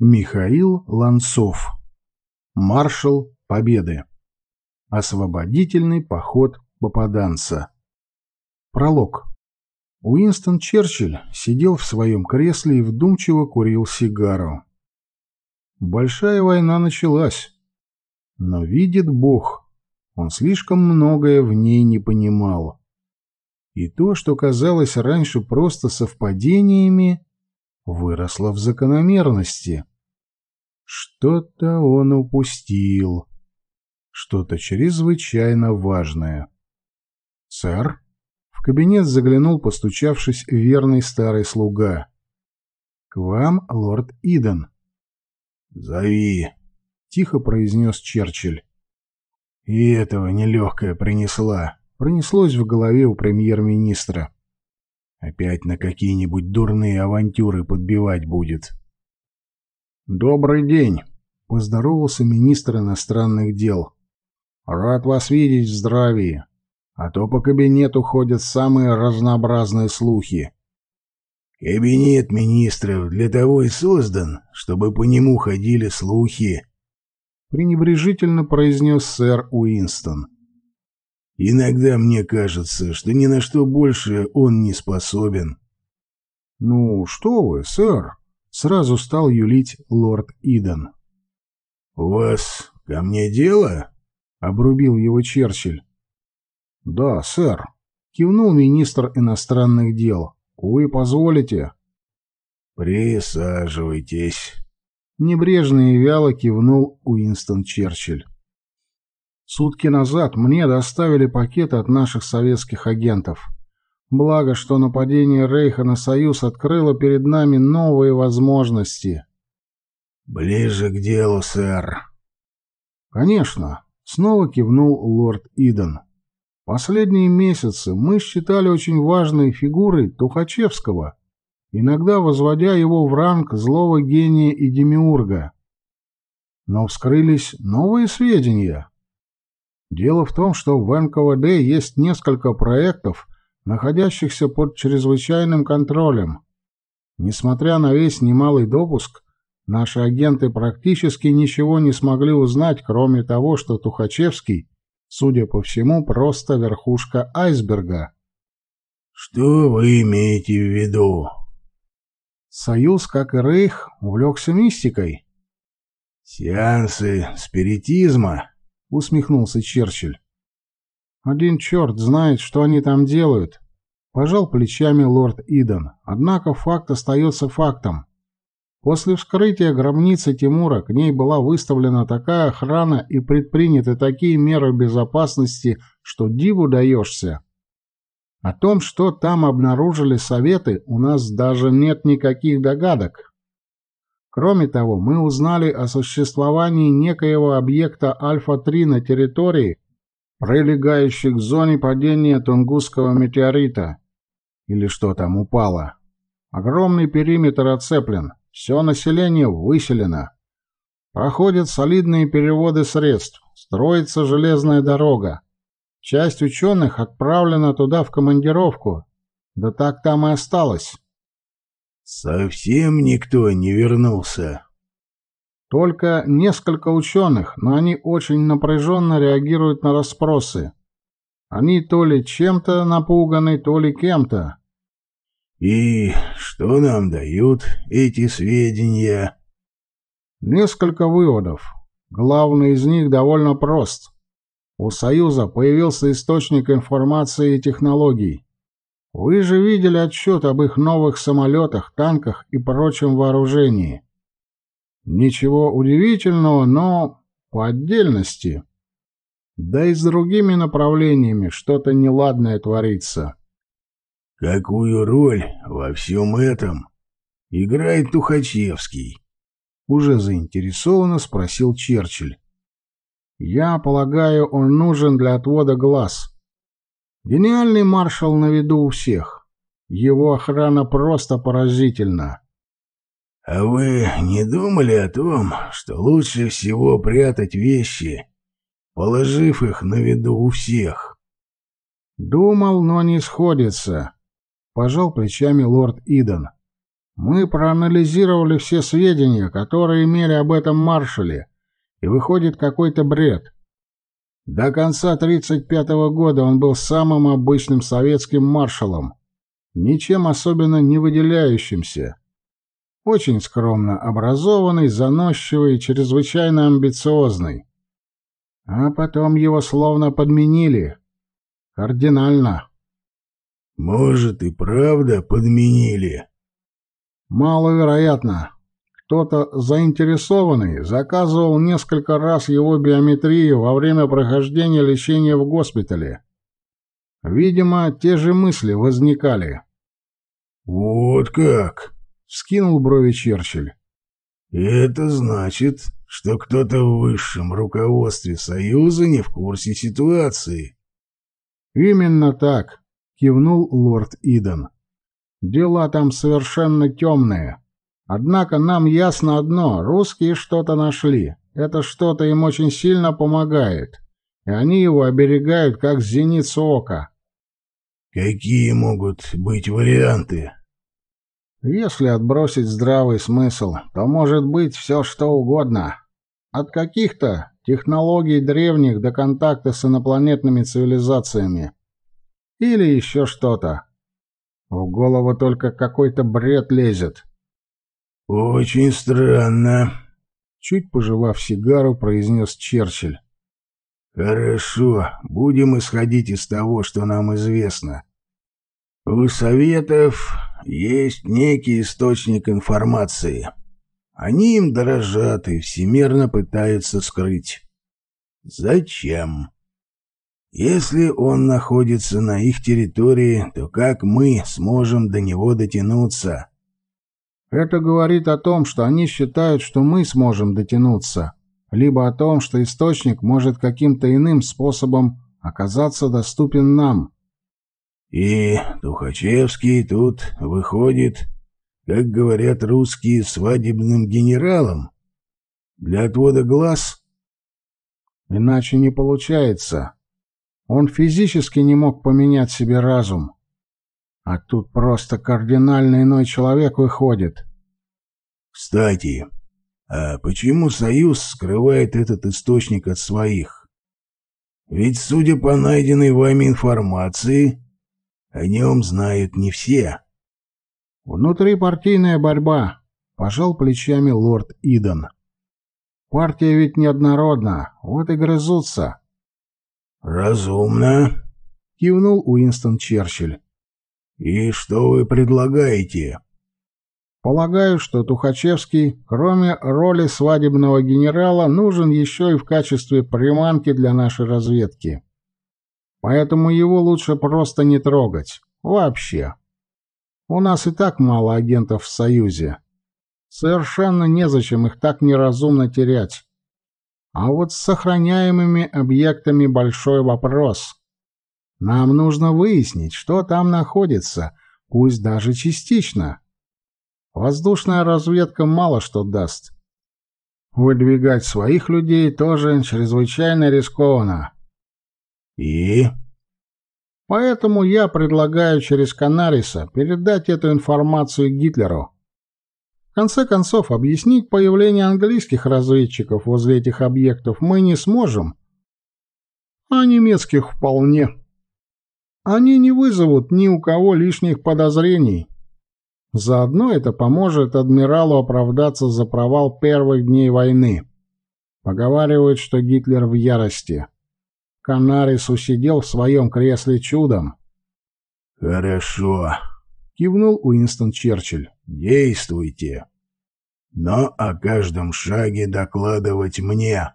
Михаил Ланцов. Маршал Победы. Освободительный поход попаданца. Пролог. Уинстон Черчилль сидел в своем кресле и вдумчиво курил сигару. Большая война началась. Но видит Бог, он слишком многое в ней не понимал. И то, что казалось раньше просто совпадениями, выросла в закономерности. Что-то он упустил. Что-то чрезвычайно важное. «Сэр?» В кабинет заглянул, постучавшись, верный старый слуга. «К вам, лорд Иден». «Зови», — тихо произнес Черчилль. «И этого нелегкое принесла», — пронеслось в голове у премьер-министра. Опять на какие-нибудь дурные авантюры подбивать будет. «Добрый день!» — поздоровался министр иностранных дел. «Рад вас видеть в здравии, а то по кабинету ходят самые разнообразные слухи». «Кабинет министров для того и создан, чтобы по нему ходили слухи», — пренебрежительно произнес сэр Уинстон. Иногда мне кажется, что ни на что больше он не способен. — Ну, что вы, сэр! — сразу стал юлить лорд Иден. — У вас ко мне дело? — обрубил его Черчилль. — Да, сэр, — кивнул министр иностранных дел. — Вы позволите? — Присаживайтесь. Небрежно и вяло кивнул Уинстон Черчилль. Сутки назад мне доставили пакеты от наших советских агентов. Благо, что нападение Рейха на Союз открыло перед нами новые возможности. «Ближе к делу, сэр». «Конечно», — снова кивнул лорд Иден. «Последние месяцы мы считали очень важной фигурой Тухачевского, иногда возводя его в ранг злого гения и демиурга. Но вскрылись новые сведения». Дело в том, что в НКВД есть несколько проектов, находящихся под чрезвычайным контролем. Несмотря на весь немалый допуск, наши агенты практически ничего не смогли узнать, кроме того, что Тухачевский, судя по всему, просто верхушка айсберга. «Что вы имеете в виду?» Союз, как и Рейх, увлекся мистикой. «Сеансы спиритизма», — усмехнулся Черчилль. «Один черт знает, что они там делают», — пожал плечами лорд Иден. «Однако факт остается фактом. После вскрытия гробницы Тимура к ней была выставлена такая охрана и предприняты такие меры безопасности, что диву даешься. О том, что там обнаружили советы, у нас даже нет никаких догадок. Кроме того, мы узнали о существовании некоего объекта Альфа-3 на территории, прилегающей к зоне падения Тунгусского метеорита. Или что там упало. Огромный периметр оцеплен, все население выселено. Проходят солидные переводы средств, строится железная дорога. Часть ученых отправлена туда в командировку, да так там и осталось. Совсем никто не вернулся. Только несколько ученых, но они очень напряженно реагируют на расспросы. Они то ли чем-то напуганы, то ли кем-то. И что нам дают эти сведения? Несколько выводов. Главный из них довольно прост. У Союза появился источник информации и технологий. Вы же видели отчет об их новых самолетах, танках и прочем вооружении. Ничего удивительного, но по отдельности. Да и с другими направлениями что-то неладное творится. Какую роль во всем этом играет Тухачевский? Уже заинтересованно спросил Черчилль. Я полагаю, он нужен для отвода глаз. Гениальный маршал на виду у всех. Его охрана просто поразительна. «А вы не думали о том, что лучше всего прятать вещи, положив их на виду у всех?» «Думал, но не сходится», — пожал плечами лорд Иден. «Мы проанализировали все сведения, которые имели об этом маршале, и выходит какой-то бред. До конца 1935 года он был самым обычным советским маршалом, ничем особенно не выделяющимся. Очень скромно образованный, заносчивый и чрезвычайно амбициозный. А потом его словно подменили. Кардинально. «Может, и правда подменили?» «Маловероятно. Кто-то заинтересованный заказывал несколько раз его биометрию во время прохождения лечения в госпитале. Видимо, те же мысли возникали. «Вот как!» — вскинул брови Черчилль. «Это значит, что кто-то в высшем руководстве Союза не в курсе ситуации». «Именно так!» — кивнул лорд Иден. «Дела там совершенно темные». Однако нам ясно одно — русские что-то нашли. Это что-то им очень сильно помогает, и они его оберегают, как зеницу ока. Какие могут быть варианты? Если отбросить здравый смысл, то может быть все что угодно. От каких-то технологий древних до контакта с инопланетными цивилизациями. Или еще что-то. В голову только какой-то бред лезет. «Очень странно», — чуть пожелав сигару, произнес Черчилль. «Хорошо, будем исходить из того, что нам известно. У Советов есть некий источник информации. Они им дорожат и всемерно пытаются скрыть. Зачем? Если он находится на их территории, то как мы сможем до него дотянуться? Это говорит о том, что они считают, что мы сможем дотянуться, либо о том, что источник может каким-то иным способом оказаться доступен нам. И Тухачевский тут выходит, как говорят русские, свадебным генералом? Для отвода глаз? Иначе не получается. Он физически не мог поменять себе разум. А тут просто кардинально иной человек выходит. Кстати, а почему Союз скрывает этот источник от своих? Ведь, судя по найденной вами информации, о нем знают не все. Внутри партийная борьба, пожал плечами лорд Иден. Партия ведь неоднородна, вот и грызутся. Разумно, кивнул Уинстон Черчилль. «И что вы предлагаете?» Полагаю, что Тухачевский, кроме роли свадебного генерала, нужен еще и в качестве приманки для нашей разведки. Поэтому его лучше просто не трогать. Вообще. У нас и так мало агентов в Союзе. Совершенно незачем их так неразумно терять. А вот с сохраняемыми объектами большой вопрос. Нам нужно выяснить, что там находится, пусть даже частично. Воздушная разведка мало что даст. Выдвигать своих людей тоже чрезвычайно рискованно. И? Поэтому я предлагаю через Канариса передать эту информацию Гитлеру. В конце концов, объяснить появление английских разведчиков возле этих объектов мы не сможем, а немецких вполне они не вызовут ни у кого лишних подозрений. Заодно это поможет адмиралу оправдаться за провал первых дней войны. Поговаривают, что Гитлер в ярости. Канарис усидел в своем кресле чудом. «Хорошо», — кивнул Уинстон Черчилль. «Действуйте. Но о каждом шаге докладывать мне».